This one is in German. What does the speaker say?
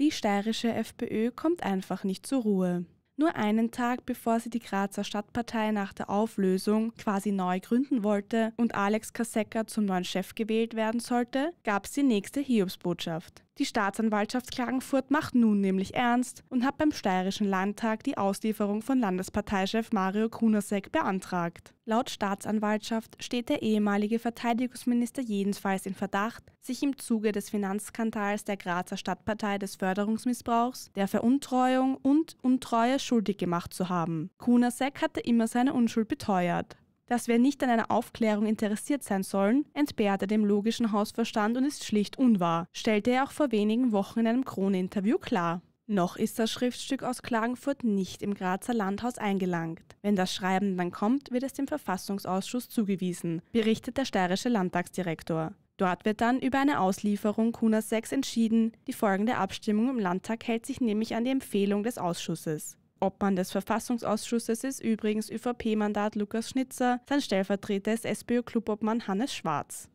Die steirische FPÖ kommt einfach nicht zur Ruhe. Nur einen Tag bevor sie die Grazer Stadtpartei nach der Auflösung quasi neu gründen wollte und Alex Kasecker zum neuen Chef gewählt werden sollte, gab es die nächste Hiobsbotschaft. Die Staatsanwaltschaft Klagenfurt macht nun nämlich ernst und hat beim Steirischen Landtag die Auslieferung von Landesparteichef Mario Kunasek beantragt. Laut Staatsanwaltschaft steht der ehemalige Verteidigungsminister jedenfalls in Verdacht, sich im Zuge des Finanzskandals der Grazer Stadtpartei des Förderungsmissbrauchs, der Veruntreuung und Untreue schuldig gemacht zu haben. Kunasek hatte immer seine Unschuld beteuert dass wir nicht an einer Aufklärung interessiert sein sollen, entbehrt er dem logischen Hausverstand und ist schlicht unwahr, stellte er auch vor wenigen Wochen in einem Krone-Interview klar. Noch ist das Schriftstück aus Klagenfurt nicht im Grazer Landhaus eingelangt. Wenn das Schreiben dann kommt, wird es dem Verfassungsausschuss zugewiesen, berichtet der steirische Landtagsdirektor. Dort wird dann über eine Auslieferung Kunas 6 entschieden. Die folgende Abstimmung im Landtag hält sich nämlich an die Empfehlung des Ausschusses. Obmann des Verfassungsausschusses ist übrigens ÖVP-Mandat Lukas Schnitzer, sein Stellvertreter ist SPÖ-Clubobmann Hannes Schwarz.